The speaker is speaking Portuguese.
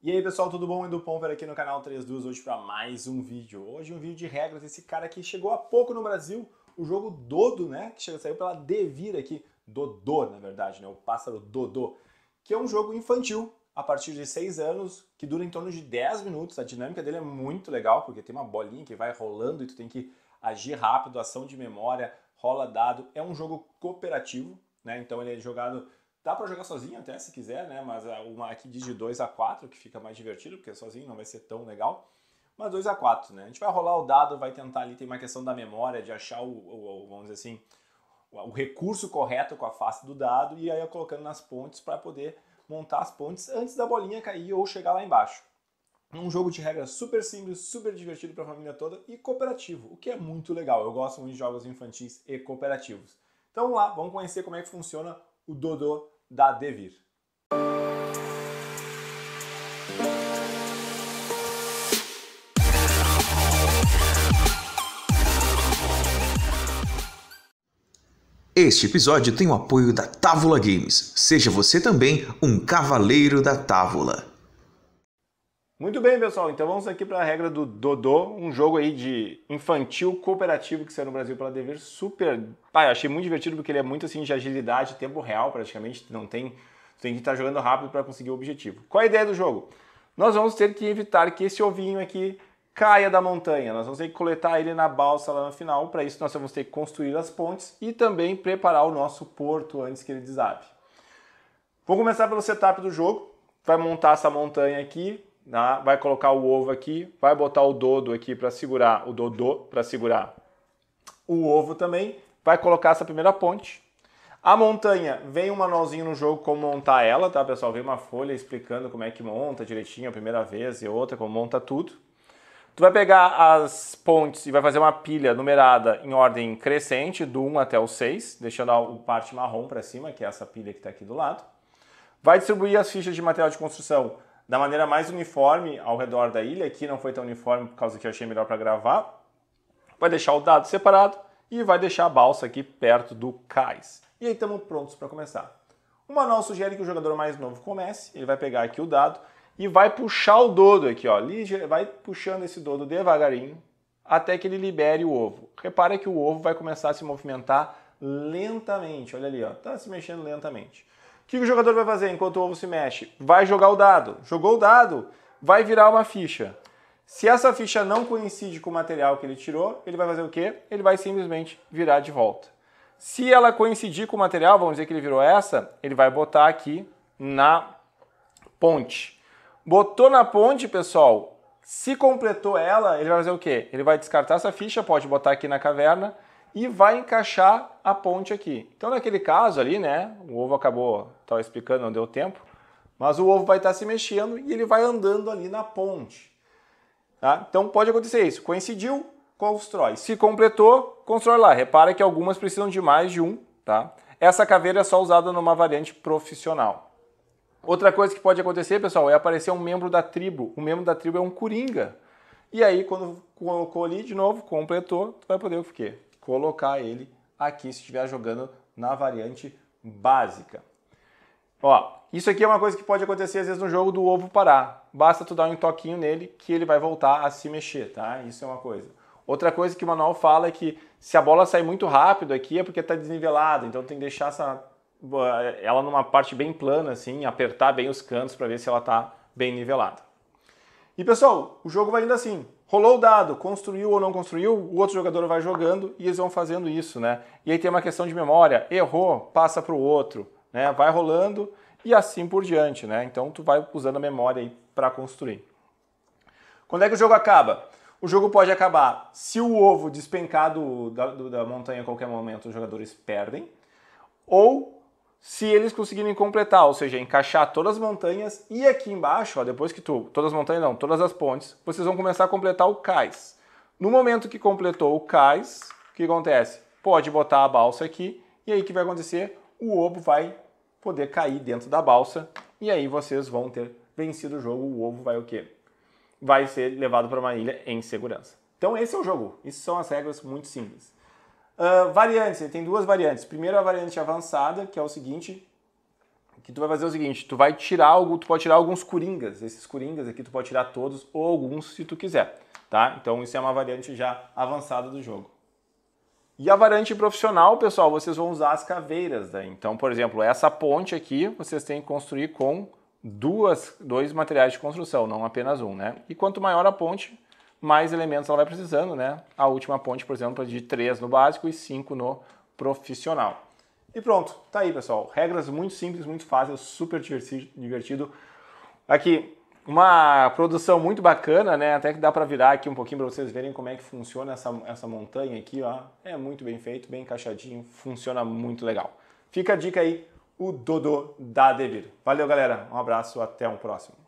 E aí pessoal, tudo bom? Edu Pomper aqui no canal 32 hoje para mais um vídeo. Hoje um vídeo de regras desse cara que chegou há pouco no Brasil, o jogo Dodo, né? Que saiu pela Devir aqui, Dodô na verdade, né? O pássaro Dodô, que é um jogo infantil a partir de 6 anos, que dura em torno de 10 minutos. A dinâmica dele é muito legal, porque tem uma bolinha que vai rolando e tu tem que agir rápido, ação de memória, rola dado. É um jogo cooperativo, né? Então ele é jogado Dá para jogar sozinho até se quiser, né? Mas ah, uma aqui de 2 a 4 que fica mais divertido, porque sozinho não vai ser tão legal. Mas 2 a 4 né? A gente vai rolar o dado, vai tentar ali, tem uma questão da memória, de achar o, o, o vamos dizer assim, o, o recurso correto com a face do dado e aí colocando nas pontes para poder montar as pontes antes da bolinha cair ou chegar lá embaixo. Um jogo de regras super simples, super divertido para a família toda e cooperativo, o que é muito legal. Eu gosto muito de jogos infantis e cooperativos. Então vamos lá, vamos conhecer como é que funciona o Dodô da Devir. Este episódio tem o apoio da Távola Games. Seja você também um cavaleiro da Távola. Muito bem, pessoal. Então vamos aqui para a regra do Dodô, um jogo aí de infantil cooperativo que saiu no Brasil pela Dever. Super. Pai, achei muito divertido porque ele é muito assim de agilidade, tempo real praticamente. Não tem. Tem que estar jogando rápido para conseguir o objetivo. Qual a ideia do jogo? Nós vamos ter que evitar que esse ovinho aqui caia da montanha. Nós vamos ter que coletar ele na balsa lá no final. Para isso, nós vamos ter que construir as pontes e também preparar o nosso porto antes que ele desabe. Vou começar pelo setup do jogo. Vai montar essa montanha aqui, tá? vai colocar o ovo aqui, vai botar o dodo aqui para segurar, o dodô para segurar o ovo também, vai colocar essa primeira ponte. A montanha, vem um manualzinho no jogo como montar ela, tá pessoal? Vem uma folha explicando como é que monta direitinho a primeira vez e outra, como monta tudo. Tu vai pegar as pontes e vai fazer uma pilha numerada em ordem crescente, do 1 até o 6, deixando a parte marrom para cima, que é essa pilha que está aqui do lado. Vai distribuir as fichas de material de construção da maneira mais uniforme ao redor da ilha. Aqui não foi tão uniforme por causa que eu achei melhor para gravar. Vai deixar o dado separado e vai deixar a balsa aqui perto do cais. E aí estamos prontos para começar. O manual sugere que o jogador mais novo comece, ele vai pegar aqui o dado e vai puxar o dodo aqui, ó. Vai puxando esse dodo devagarinho até que ele libere o ovo. Repara que o ovo vai começar a se movimentar lentamente, olha ali, ó. Tá se mexendo lentamente que o jogador vai fazer enquanto o ovo se mexe? Vai jogar o dado. Jogou o dado, vai virar uma ficha. Se essa ficha não coincide com o material que ele tirou, ele vai fazer o quê? Ele vai simplesmente virar de volta. Se ela coincidir com o material, vamos dizer que ele virou essa, ele vai botar aqui na ponte. Botou na ponte, pessoal, se completou ela, ele vai fazer o quê? Ele vai descartar essa ficha, pode botar aqui na caverna, e vai encaixar a ponte aqui. Então, naquele caso ali, né, o ovo acabou, estava explicando, não deu tempo, mas o ovo vai estar tá se mexendo e ele vai andando ali na ponte. Tá? Então, pode acontecer isso. Coincidiu, constrói. Se completou, constrói lá. Repara que algumas precisam de mais de um, tá? Essa caveira é só usada numa variante profissional. Outra coisa que pode acontecer, pessoal, é aparecer um membro da tribo. Um membro da tribo é um coringa. E aí, quando ali de novo, completou, tu vai poder o quê? colocar ele aqui se estiver jogando na variante básica. Ó, isso aqui é uma coisa que pode acontecer às vezes no jogo do ovo parar. Basta tu dar um toquinho nele que ele vai voltar a se mexer, tá? Isso é uma coisa. Outra coisa que o manual fala é que se a bola sair muito rápido aqui é porque está desnivelada, então tem que deixar essa, ela numa parte bem plana assim, apertar bem os cantos para ver se ela está bem nivelada. E pessoal, o jogo vai indo assim rolou o dado, construiu ou não construiu, o outro jogador vai jogando e eles vão fazendo isso, né? E aí tem uma questão de memória, errou, passa para o outro, né? Vai rolando e assim por diante, né? Então tu vai usando a memória aí para construir. Quando é que o jogo acaba? O jogo pode acabar se o ovo despencar do, da, do, da montanha a qualquer momento, os jogadores perdem, ou se eles conseguirem completar, ou seja, encaixar todas as montanhas e aqui embaixo, ó, depois que tu, todas as montanhas não, todas as pontes, vocês vão começar a completar o cais. No momento que completou o cais, o que acontece? Pode botar a balsa aqui e aí o que vai acontecer? O ovo vai poder cair dentro da balsa e aí vocês vão ter vencido o jogo. O ovo vai o quê? Vai ser levado para uma ilha em segurança. Então esse é o jogo. Isso são as regras muito simples. Ah, variantes, ele tem duas variantes. Primeiro a variante avançada, que é o seguinte, que tu vai fazer o seguinte, tu vai tirar algo, tu pode tirar alguns coringas, esses coringas aqui tu pode tirar todos ou alguns se tu quiser, tá? Então isso é uma variante já avançada do jogo. E a variante profissional, pessoal, vocês vão usar as caveiras, né? Então, por exemplo, essa ponte aqui, vocês têm que construir com duas, dois materiais de construção, não apenas um, né? E quanto maior a ponte, mais elementos ela vai precisando, né? A última ponte, por exemplo, é de 3 no básico e 5 no profissional. E pronto, tá aí, pessoal. Regras muito simples, muito fáceis, super divertido. Aqui, uma produção muito bacana, né? Até que dá para virar aqui um pouquinho para vocês verem como é que funciona essa, essa montanha aqui, ó. É muito bem feito, bem encaixadinho, funciona muito legal. Fica a dica aí, o Dodô da Devir. Valeu, galera. Um abraço, até um próximo.